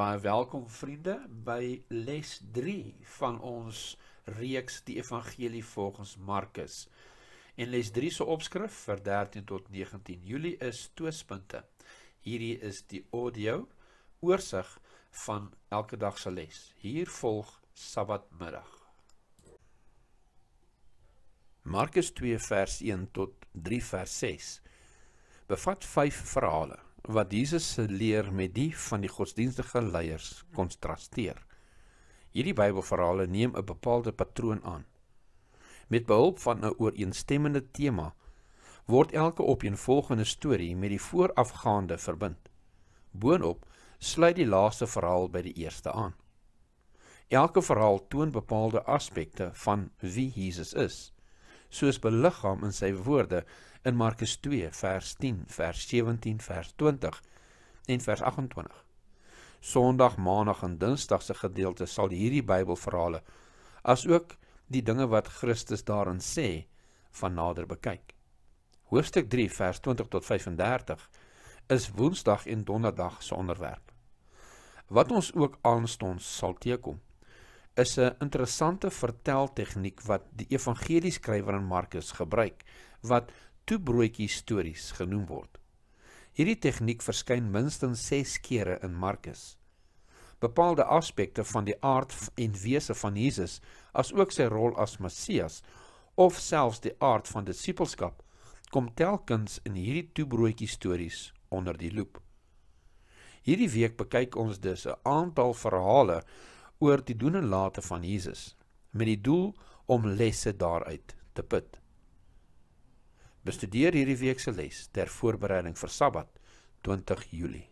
Baie welkom vriende by les 3 van ons reeks die evangelie volgens Markus. En les 3 se opskrif vir 13 tot 19 Julie is toespunte. Hierdie is die audio oorsig van elke dag se les. Hier volg Sabbatmiddag. Markus 2 vers 1 tot 3 vers 6 bevat 5 verhale wat Jesus se leer met die van die godsdienstige leiers kontrasteer. Hierdie Bybelverhale neem 'n bepaalde patroon aan. Met behulp van 'n ooreenstemmende tema word elke opeenvolgende storie met die voorafgaande verbind. Boonop sluit die laaste verhaal by die eerste aan. Elke verhaal toon bepaalde aspekte van wie Jesus is soos beliggaam in sy woorde in Markus 2 vers 10 vers 17 vers 20 en vers 28. Sondag, Maandag en Dinsdag se gedeelte sal hierdie Bybelverhale asook die dinge wat Christus daarin sê van nader bekyk. Hoofstuk 3 vers 20 tot 35 is Woensdag en Donderdag se onderwerp. Wat ons ook aanstond sal teekom is 'n interessante verteltegniek wat die evangelieskrywer in Markus gebruik wat toe broodjie stories genoem word. Hierdie tegniek verskyn minstens 6 kere in Markus. Bepaalde aspekte van die aard en wese van Jesus, asook sy rol as Messias of selfs die aard van disippelskap, kom telkens in hierdie toe broodjie stories onder die loep. Hierdie week bekyk ons dus 'n aantal verhale oor die doen en late van Jesus met die doel om lesse daaruit te put. Bestudeer hierdie week se les ter voorbereiding vir Sabbat 20 Julie.